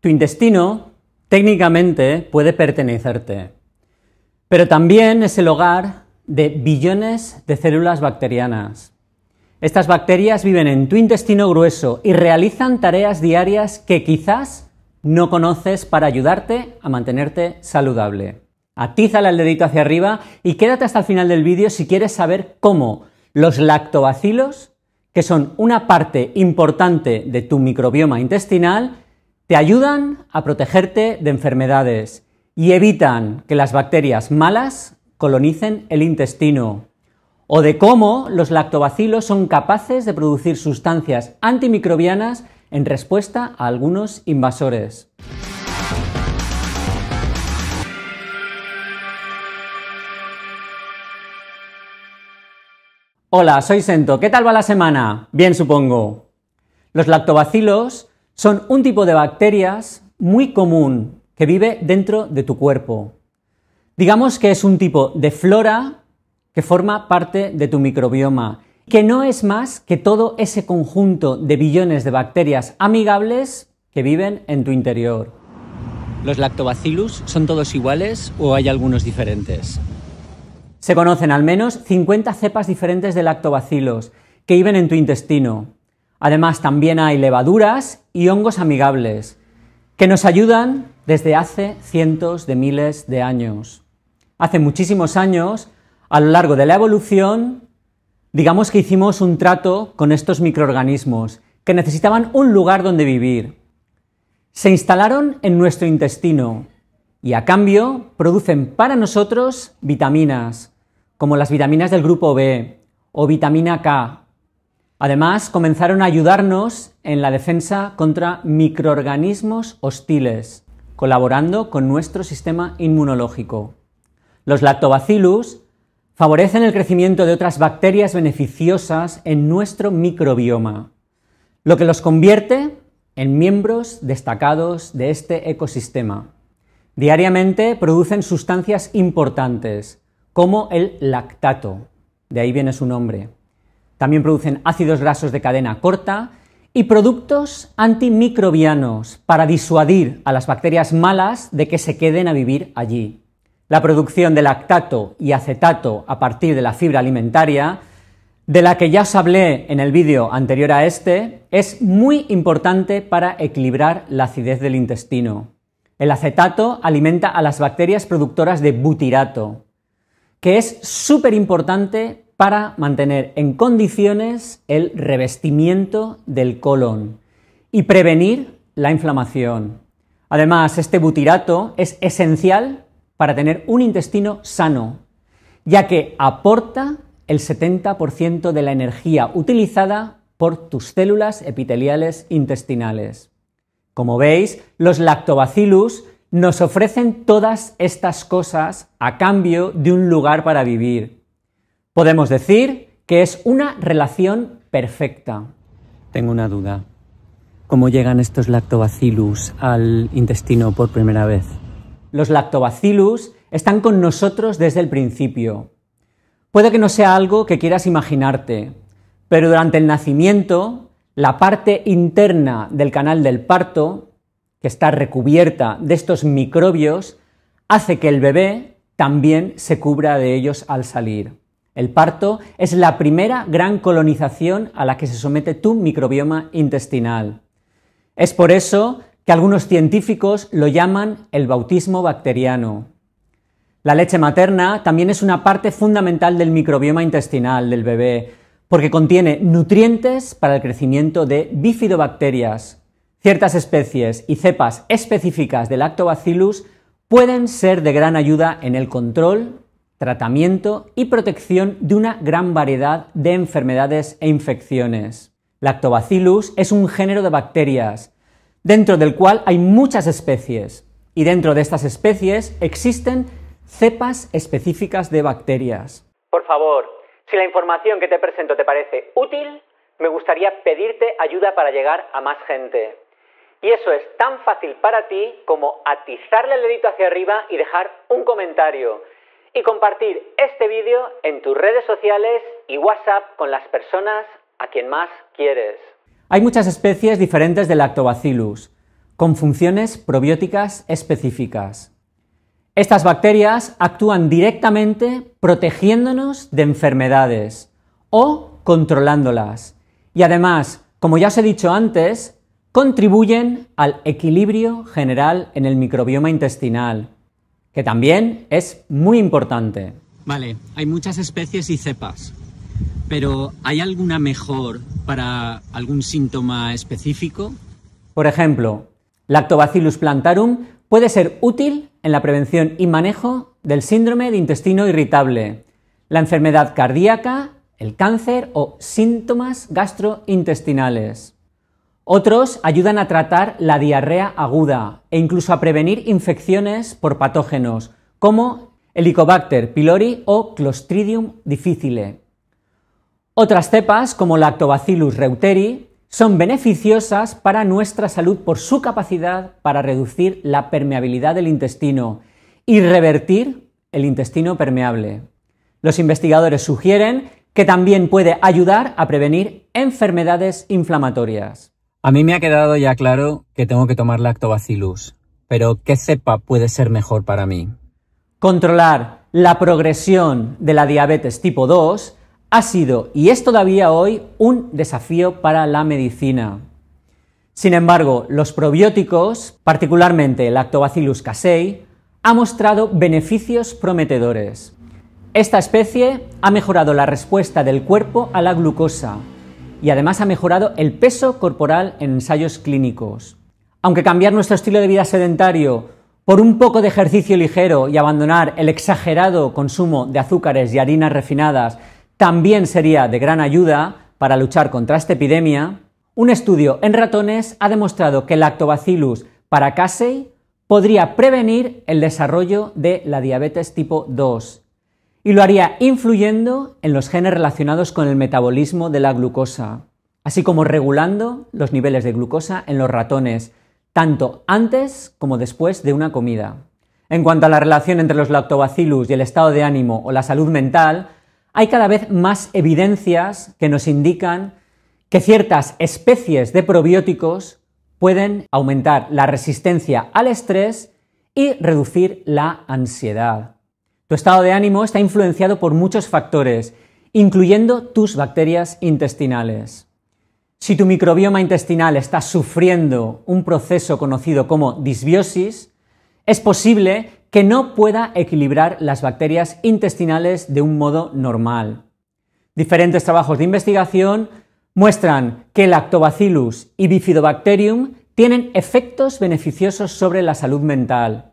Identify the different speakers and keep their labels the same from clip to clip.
Speaker 1: Tu intestino técnicamente puede pertenecerte, pero también es el hogar de billones de células bacterianas. Estas bacterias viven en tu intestino grueso y realizan tareas diarias que quizás no conoces para ayudarte a mantenerte saludable. Atízala el dedito hacia arriba y quédate hasta el final del vídeo si quieres saber cómo los lactobacilos, que son una parte importante de tu microbioma intestinal, te ayudan a protegerte de enfermedades y evitan que las bacterias malas colonicen el intestino. O de cómo los lactobacilos son capaces de producir sustancias antimicrobianas en respuesta a algunos invasores. Hola, soy Sento. ¿Qué tal va la semana? Bien, supongo. Los lactobacilos son un tipo de bacterias muy común que vive dentro de tu cuerpo. Digamos que es un tipo de flora que forma parte de tu microbioma, que no es más que todo ese conjunto de billones de bacterias amigables que viven en tu interior. ¿Los lactobacillus son todos iguales o hay algunos diferentes? Se conocen al menos 50 cepas diferentes de lactobacilos que viven en tu intestino. Además, también hay levaduras y hongos amigables, que nos ayudan desde hace cientos de miles de años. Hace muchísimos años, a lo largo de la evolución, digamos que hicimos un trato con estos microorganismos, que necesitaban un lugar donde vivir. Se instalaron en nuestro intestino y a cambio producen para nosotros vitaminas, como las vitaminas del grupo B o vitamina K Además, comenzaron a ayudarnos en la defensa contra microorganismos hostiles, colaborando con nuestro sistema inmunológico. Los lactobacillus favorecen el crecimiento de otras bacterias beneficiosas en nuestro microbioma, lo que los convierte en miembros destacados de este ecosistema. Diariamente producen sustancias importantes, como el lactato, de ahí viene su nombre, también producen ácidos grasos de cadena corta y productos antimicrobianos para disuadir a las bacterias malas de que se queden a vivir allí. La producción de lactato y acetato a partir de la fibra alimentaria, de la que ya os hablé en el vídeo anterior a este, es muy importante para equilibrar la acidez del intestino. El acetato alimenta a las bacterias productoras de butirato, que es súper importante para mantener en condiciones el revestimiento del colon y prevenir la inflamación. Además, este butirato es esencial para tener un intestino sano, ya que aporta el 70% de la energía utilizada por tus células epiteliales intestinales. Como veis, los lactobacillus nos ofrecen todas estas cosas a cambio de un lugar para vivir, Podemos decir que es una relación perfecta. Tengo una duda. ¿Cómo llegan estos lactobacillus al intestino por primera vez? Los lactobacillus están con nosotros desde el principio. Puede que no sea algo que quieras imaginarte, pero durante el nacimiento, la parte interna del canal del parto, que está recubierta de estos microbios, hace que el bebé también se cubra de ellos al salir. El parto es la primera gran colonización a la que se somete tu microbioma intestinal. Es por eso que algunos científicos lo llaman el bautismo bacteriano. La leche materna también es una parte fundamental del microbioma intestinal del bebé, porque contiene nutrientes para el crecimiento de bifidobacterias. Ciertas especies y cepas específicas del lactobacillus pueden ser de gran ayuda en el control tratamiento y protección de una gran variedad de enfermedades e infecciones. Lactobacillus es un género de bacterias, dentro del cual hay muchas especies, y dentro de estas especies existen cepas específicas de bacterias. Por favor, si la información que te presento te parece útil, me gustaría pedirte ayuda para llegar a más gente. Y eso es tan fácil para ti como atizarle el dedito hacia arriba y dejar un comentario y compartir este vídeo en tus redes sociales y WhatsApp con las personas a quien más quieres. Hay muchas especies diferentes de Lactobacillus, con funciones probióticas específicas. Estas bacterias actúan directamente protegiéndonos de enfermedades o controlándolas. Y además, como ya os he dicho antes, contribuyen al equilibrio general en el microbioma intestinal que también es muy importante. Vale, hay muchas especies y cepas, pero ¿hay alguna mejor para algún síntoma específico? Por ejemplo, Lactobacillus plantarum puede ser útil en la prevención y manejo del síndrome de intestino irritable, la enfermedad cardíaca, el cáncer o síntomas gastrointestinales. Otros ayudan a tratar la diarrea aguda e incluso a prevenir infecciones por patógenos como Helicobacter pylori o Clostridium difficile. Otras cepas como Lactobacillus reuteri son beneficiosas para nuestra salud por su capacidad para reducir la permeabilidad del intestino y revertir el intestino permeable. Los investigadores sugieren que también puede ayudar a prevenir enfermedades inflamatorias. A mí me ha quedado ya claro que tengo que tomar lactobacillus, pero ¿qué cepa puede ser mejor para mí? Controlar la progresión de la diabetes tipo 2 ha sido y es todavía hoy un desafío para la medicina. Sin embargo, los probióticos, particularmente Lactobacillus casei, ha mostrado beneficios prometedores. Esta especie ha mejorado la respuesta del cuerpo a la glucosa, y además ha mejorado el peso corporal en ensayos clínicos. Aunque cambiar nuestro estilo de vida sedentario por un poco de ejercicio ligero y abandonar el exagerado consumo de azúcares y harinas refinadas también sería de gran ayuda para luchar contra esta epidemia, un estudio en ratones ha demostrado que el lactobacillus paracasei podría prevenir el desarrollo de la diabetes tipo 2 y lo haría influyendo en los genes relacionados con el metabolismo de la glucosa, así como regulando los niveles de glucosa en los ratones, tanto antes como después de una comida. En cuanto a la relación entre los lactobacillus y el estado de ánimo o la salud mental, hay cada vez más evidencias que nos indican que ciertas especies de probióticos pueden aumentar la resistencia al estrés y reducir la ansiedad. Tu estado de ánimo está influenciado por muchos factores, incluyendo tus bacterias intestinales. Si tu microbioma intestinal está sufriendo un proceso conocido como disbiosis, es posible que no pueda equilibrar las bacterias intestinales de un modo normal. Diferentes trabajos de investigación muestran que Lactobacillus y Bifidobacterium tienen efectos beneficiosos sobre la salud mental,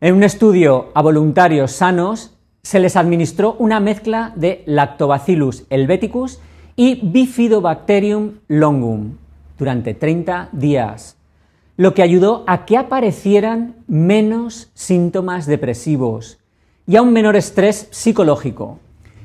Speaker 1: en un estudio a voluntarios sanos se les administró una mezcla de Lactobacillus helveticus y Bifidobacterium longum durante 30 días, lo que ayudó a que aparecieran menos síntomas depresivos y a un menor estrés psicológico.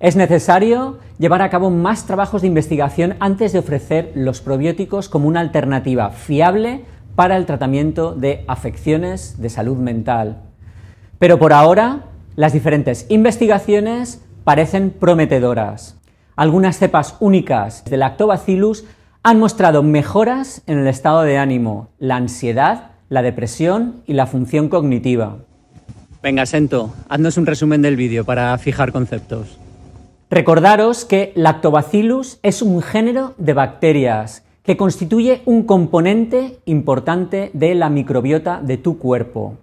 Speaker 1: Es necesario llevar a cabo más trabajos de investigación antes de ofrecer los probióticos como una alternativa fiable para el tratamiento de afecciones de salud mental. Pero por ahora, las diferentes investigaciones parecen prometedoras. Algunas cepas únicas de lactobacillus han mostrado mejoras en el estado de ánimo, la ansiedad, la depresión y la función cognitiva. Venga, Sento, haznos un resumen del vídeo para fijar conceptos. Recordaros que Lactobacillus es un género de bacterias que constituye un componente importante de la microbiota de tu cuerpo.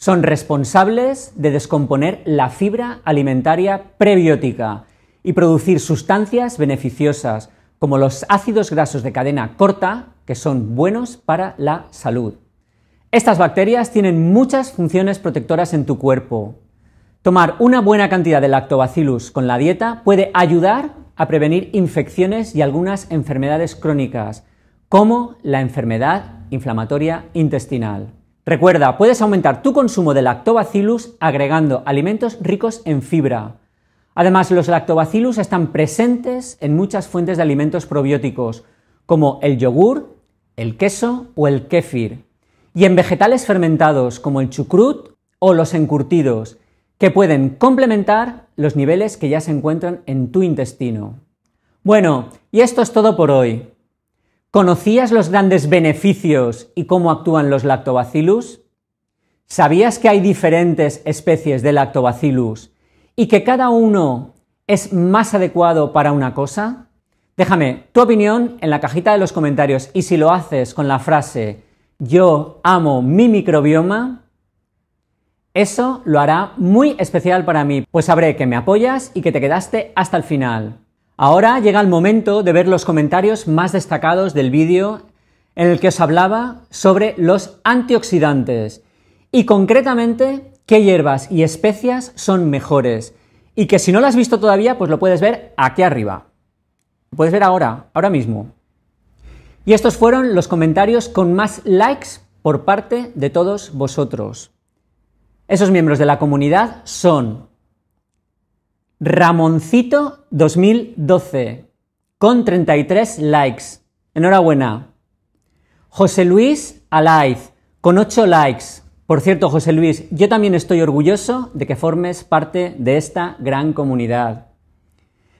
Speaker 1: Son responsables de descomponer la fibra alimentaria prebiótica y producir sustancias beneficiosas, como los ácidos grasos de cadena corta, que son buenos para la salud. Estas bacterias tienen muchas funciones protectoras en tu cuerpo. Tomar una buena cantidad de lactobacillus con la dieta puede ayudar a prevenir infecciones y algunas enfermedades crónicas, como la enfermedad inflamatoria intestinal. Recuerda, puedes aumentar tu consumo de lactobacillus agregando alimentos ricos en fibra. Además, los lactobacillus están presentes en muchas fuentes de alimentos probióticos, como el yogur, el queso o el kéfir, y en vegetales fermentados como el chucrut o los encurtidos, que pueden complementar los niveles que ya se encuentran en tu intestino. Bueno, y esto es todo por hoy. ¿Conocías los grandes beneficios y cómo actúan los lactobacillus? ¿Sabías que hay diferentes especies de lactobacillus y que cada uno es más adecuado para una cosa? Déjame tu opinión en la cajita de los comentarios y si lo haces con la frase yo amo mi microbioma, eso lo hará muy especial para mí, pues sabré que me apoyas y que te quedaste hasta el final. Ahora llega el momento de ver los comentarios más destacados del vídeo en el que os hablaba sobre los antioxidantes y concretamente qué hierbas y especias son mejores y que si no lo has visto todavía pues lo puedes ver aquí arriba. Lo puedes ver ahora, ahora mismo. Y estos fueron los comentarios con más likes por parte de todos vosotros. Esos miembros de la comunidad son Ramoncito 2012 con 33 likes. Enhorabuena. José Luis Alaiz con 8 likes. Por cierto, José Luis, yo también estoy orgulloso de que formes parte de esta gran comunidad.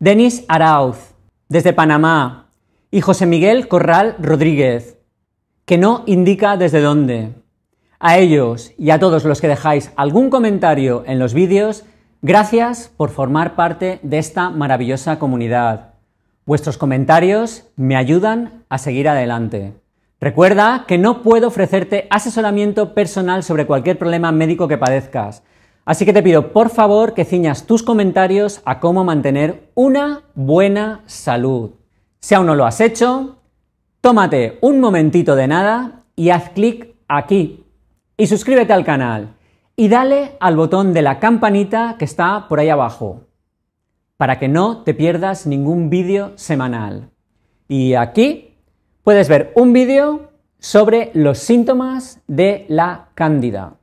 Speaker 1: Denis Arauz, desde Panamá, y José Miguel Corral Rodríguez, que no indica desde dónde. A ellos y a todos los que dejáis algún comentario en los vídeos, Gracias por formar parte de esta maravillosa comunidad. Vuestros comentarios me ayudan a seguir adelante. Recuerda que no puedo ofrecerte asesoramiento personal sobre cualquier problema médico que padezcas. Así que te pido por favor que ciñas tus comentarios a cómo mantener una buena salud. Si aún no lo has hecho, tómate un momentito de nada y haz clic aquí. Y suscríbete al canal y dale al botón de la campanita que está por ahí abajo para que no te pierdas ningún vídeo semanal. Y aquí puedes ver un vídeo sobre los síntomas de la cándida.